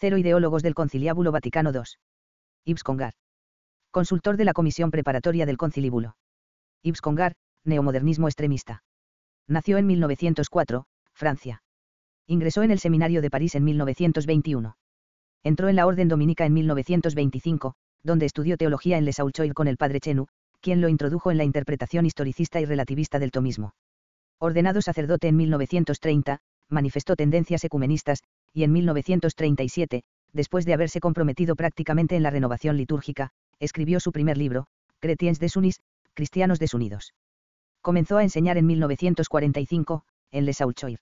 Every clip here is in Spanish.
Cero ideólogos del Conciliábulo Vaticano II. Yves Congar. Consultor de la Comisión Preparatoria del Conciliábulo. Yves Congar, neomodernismo extremista. Nació en 1904, Francia. Ingresó en el Seminario de París en 1921. Entró en la Orden Dominica en 1925, donde estudió teología en Les con el padre Chenu, quien lo introdujo en la interpretación historicista y relativista del tomismo. Ordenado sacerdote en 1930, manifestó tendencias ecumenistas, y en 1937, después de haberse comprometido prácticamente en la renovación litúrgica, escribió su primer libro, Cretiens unis*, Cristianos Desunidos. Comenzó a enseñar en 1945, en Les saulchoir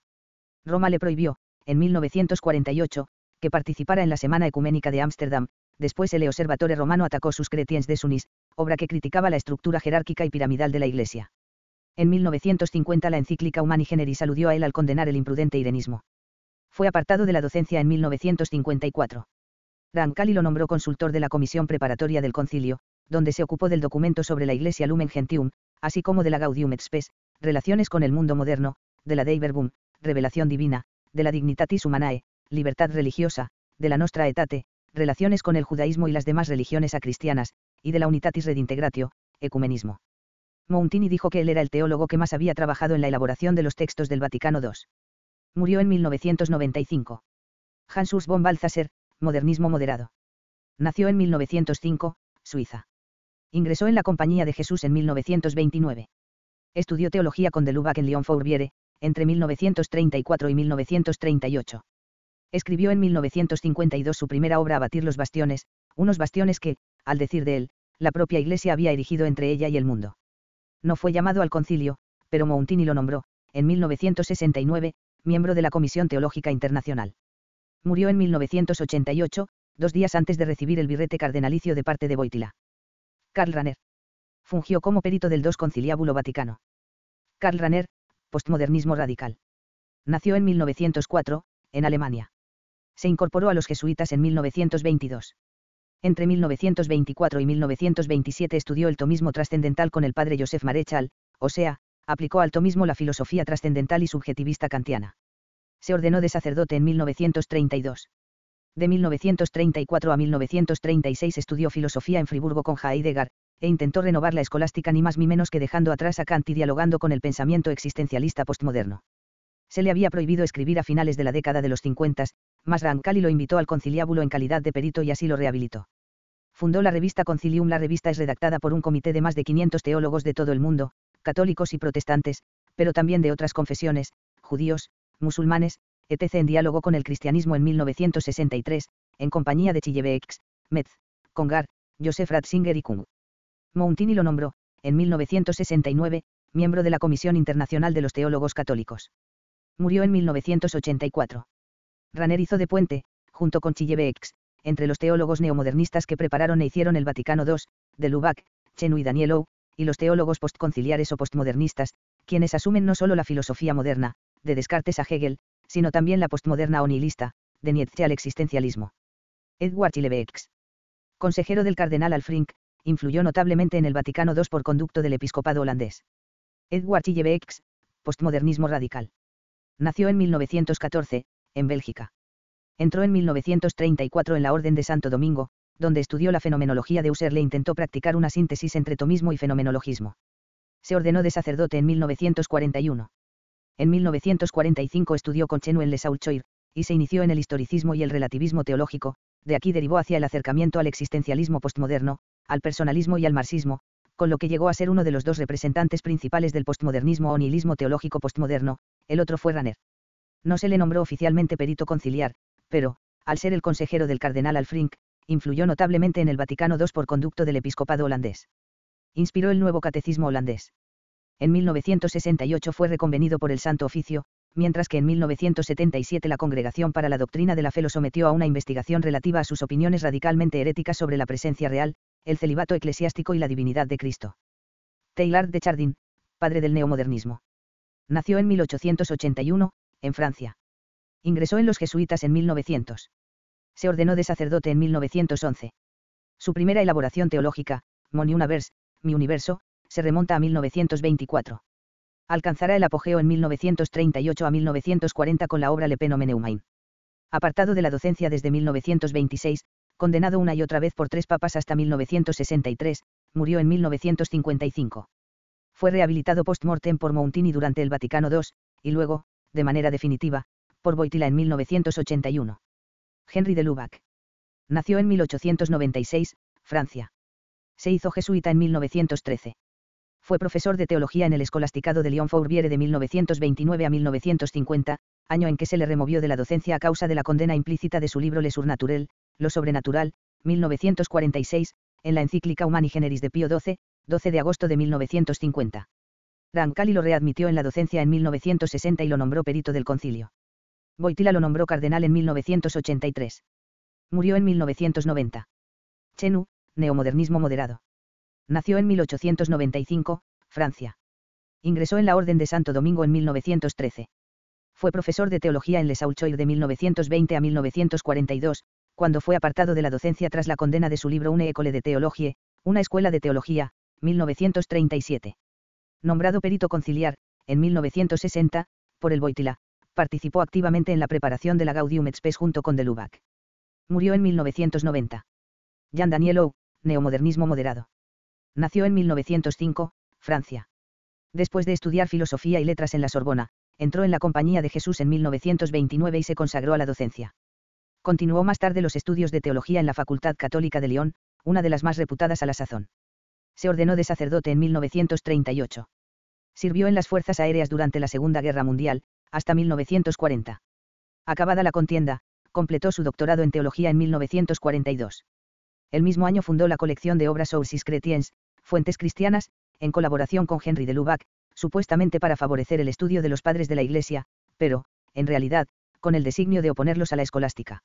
Roma le prohibió, en 1948, que participara en la Semana Ecuménica de Ámsterdam, después el Observatorio Romano atacó sus Cretiens unis*, obra que criticaba la estructura jerárquica y piramidal de la Iglesia. En 1950 la encíclica Humani Generis aludió a él al condenar el imprudente irenismo fue apartado de la docencia en 1954. Rancali lo nombró consultor de la Comisión Preparatoria del Concilio, donde se ocupó del documento sobre la Iglesia Lumen Gentium, así como de la Gaudium et Spes, relaciones con el mundo moderno, de la Dei Verbum, revelación divina, de la Dignitatis Humanae, libertad religiosa, de la Nostra Etate, relaciones con el judaísmo y las demás religiones acristianas, y de la Unitatis Redintegratio, ecumenismo. Montini dijo que él era el teólogo que más había trabajado en la elaboración de los textos del Vaticano II. Murió en 1995. Hans Urs von Balthasar, modernismo moderado. Nació en 1905, Suiza. Ingresó en la Compañía de Jesús en 1929. Estudió teología con de Lubac en lyon fourbiere entre 1934 y 1938. Escribió en 1952 su primera obra Batir los bastiones, unos bastiones que, al decir de él, la propia Iglesia había erigido entre ella y el mundo. No fue llamado al concilio, pero Montini lo nombró, en 1969, miembro de la Comisión Teológica Internacional. Murió en 1988, dos días antes de recibir el birrete cardenalicio de parte de Boitila. Karl Ranner. Fungió como perito del dos Conciliábulo Vaticano. Karl ranner postmodernismo radical. Nació en 1904, en Alemania. Se incorporó a los jesuitas en 1922. Entre 1924 y 1927 estudió el tomismo trascendental con el padre Josef Marechal, o sea, aplicó alto mismo la filosofía trascendental y subjetivista kantiana. Se ordenó de sacerdote en 1932. De 1934 a 1936 estudió filosofía en Friburgo con Heidegger, e intentó renovar la escolástica ni más ni menos que dejando atrás a Kant y dialogando con el pensamiento existencialista postmoderno. Se le había prohibido escribir a finales de la década de los 50, mas Rancali lo invitó al conciliábulo en calidad de perito y así lo rehabilitó. Fundó la revista Concilium. La revista es redactada por un comité de más de 500 teólogos de todo el mundo, católicos y protestantes, pero también de otras confesiones, judíos, musulmanes, etc. en diálogo con el cristianismo en 1963, en compañía de Chillebex, Metz, Congar, Josef Ratzinger y Kung. Montini lo nombró, en 1969, miembro de la Comisión Internacional de los Teólogos Católicos. Murió en 1984. Raner hizo de puente, junto con Chillebex, entre los teólogos neomodernistas que prepararon e hicieron el Vaticano II, de Lubac, Chenu y Daniel y los teólogos postconciliares o postmodernistas, quienes asumen no solo la filosofía moderna, de Descartes a Hegel, sino también la postmoderna o nihilista, de Nietzsche al existencialismo. Edward Chilebex, consejero del cardenal Alfrink, influyó notablemente en el Vaticano II por conducto del episcopado holandés. Edward Chilebex, postmodernismo radical. Nació en 1914, en Bélgica. Entró en 1934 en la Orden de Santo Domingo, donde estudió la fenomenología de Husserl e intentó practicar una síntesis entre tomismo y fenomenologismo. Se ordenó de sacerdote en 1941. En 1945 estudió con Chenuel Le Saulchoir, y se inició en el historicismo y el relativismo teológico, de aquí derivó hacia el acercamiento al existencialismo postmoderno, al personalismo y al marxismo, con lo que llegó a ser uno de los dos representantes principales del postmodernismo o nihilismo teológico postmoderno, el otro fue Ranner. No se le nombró oficialmente perito conciliar, pero, al ser el consejero del cardenal Alfrink, influyó notablemente en el Vaticano II por conducto del episcopado holandés. Inspiró el nuevo catecismo holandés. En 1968 fue reconvenido por el Santo Oficio, mientras que en 1977 la Congregación para la Doctrina de la Fe lo sometió a una investigación relativa a sus opiniones radicalmente heréticas sobre la presencia real, el celibato eclesiástico y la divinidad de Cristo. Teilhard de Chardin, padre del neomodernismo. Nació en 1881, en Francia. Ingresó en los jesuitas en 1900 se ordenó de sacerdote en 1911. Su primera elaboración teológica, Mon Universe, Mi Universo, se remonta a 1924. Alcanzará el apogeo en 1938 a 1940 con la obra Le Penomeneumain. Apartado de la docencia desde 1926, condenado una y otra vez por tres papas hasta 1963, murió en 1955. Fue rehabilitado post-mortem por Montini durante el Vaticano II, y luego, de manera definitiva, por Boitila en 1981. Henry de Lubac. Nació en 1896, Francia. Se hizo jesuita en 1913. Fue profesor de teología en el escolasticado de Lyon-Fourviere de 1929 a 1950, año en que se le removió de la docencia a causa de la condena implícita de su libro Le Surnaturel, Lo Sobrenatural, 1946, en la encíclica Humani Generis de Pío XII, 12 de agosto de 1950. Rancali lo readmitió en la docencia en 1960 y lo nombró perito del concilio. Boitila lo nombró cardenal en 1983. Murió en 1990. Chenu, neomodernismo moderado. Nació en 1895, Francia. Ingresó en la Orden de Santo Domingo en 1913. Fue profesor de teología en Le de 1920 a 1942, cuando fue apartado de la docencia tras la condena de su libro Une école de teologie, una escuela de teología, 1937. Nombrado perito conciliar, en 1960, por el Boitila, participó activamente en la preparación de la Gaudium et Spes junto con de Lubac. Murió en 1990. Jean Daniel Ou, neomodernismo moderado. Nació en 1905, Francia. Después de estudiar filosofía y letras en la Sorbona, entró en la Compañía de Jesús en 1929 y se consagró a la docencia. Continuó más tarde los estudios de teología en la Facultad Católica de León, una de las más reputadas a la sazón. Se ordenó de sacerdote en 1938. Sirvió en las Fuerzas Aéreas durante la Segunda Guerra Mundial, hasta 1940. Acabada la contienda, completó su doctorado en teología en 1942. El mismo año fundó la colección de obras Sources Cretiens, Fuentes Cristianas, en colaboración con Henry de Lubac, supuestamente para favorecer el estudio de los padres de la Iglesia, pero, en realidad, con el designio de oponerlos a la escolástica.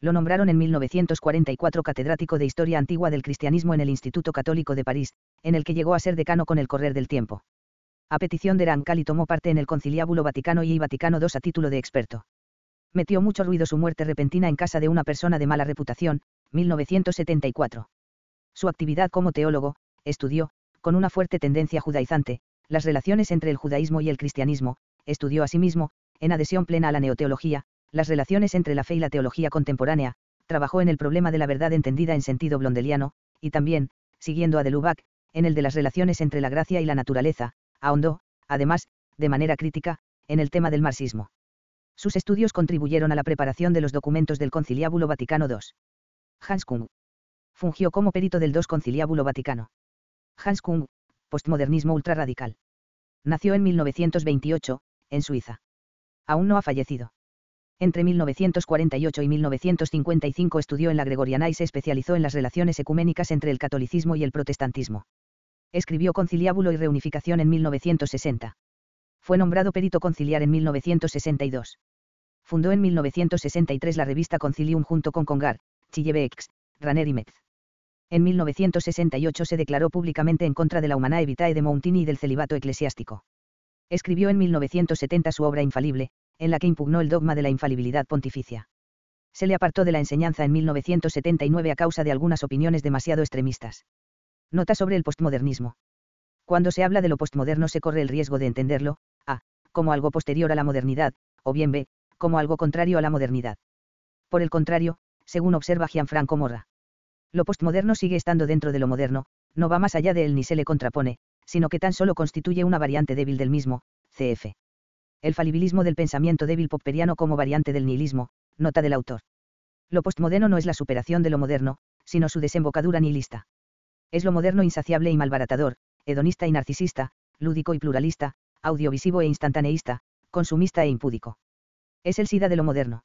Lo nombraron en 1944 catedrático de Historia Antigua del Cristianismo en el Instituto Católico de París, en el que llegó a ser decano con el correr del tiempo a petición de Rancali tomó parte en el conciliábulo Vaticano I y Vaticano II a título de experto. Metió mucho ruido su muerte repentina en casa de una persona de mala reputación, 1974. Su actividad como teólogo, estudió, con una fuerte tendencia judaizante, las relaciones entre el judaísmo y el cristianismo, estudió asimismo, en adhesión plena a la neoteología, las relaciones entre la fe y la teología contemporánea, trabajó en el problema de la verdad entendida en sentido blondeliano, y también, siguiendo a de Lubac, en el de las relaciones entre la gracia y la naturaleza, ahondó, además, de manera crítica, en el tema del marxismo. Sus estudios contribuyeron a la preparación de los documentos del Conciliábulo Vaticano II. Hans Kung. Fungió como perito del II Conciliábulo Vaticano. Hans Kung, postmodernismo ultraradical. Nació en 1928, en Suiza. Aún no ha fallecido. Entre 1948 y 1955 estudió en la Gregoriana y se especializó en las relaciones ecuménicas entre el catolicismo y el protestantismo escribió Conciliábulo y Reunificación en 1960. Fue nombrado perito conciliar en 1962. Fundó en 1963 la revista Concilium junto con Congar, Chillebex, Raner y Metz. En 1968 se declaró públicamente en contra de la humana Vitae de Montini y del celibato eclesiástico. Escribió en 1970 su obra infalible, en la que impugnó el dogma de la infalibilidad pontificia. Se le apartó de la enseñanza en 1979 a causa de algunas opiniones demasiado extremistas. Nota sobre el postmodernismo. Cuando se habla de lo postmoderno se corre el riesgo de entenderlo, a, como algo posterior a la modernidad, o bien b, como algo contrario a la modernidad. Por el contrario, según observa Gianfranco Morra. Lo postmoderno sigue estando dentro de lo moderno, no va más allá de él ni se le contrapone, sino que tan solo constituye una variante débil del mismo, cf. El falibilismo del pensamiento débil popperiano como variante del nihilismo, nota del autor. Lo postmoderno no es la superación de lo moderno, sino su desembocadura nihilista. Es lo moderno insaciable y malbaratador, hedonista y narcisista, lúdico y pluralista, audiovisivo e instantaneísta, consumista e impúdico. Es el SIDA de lo moderno.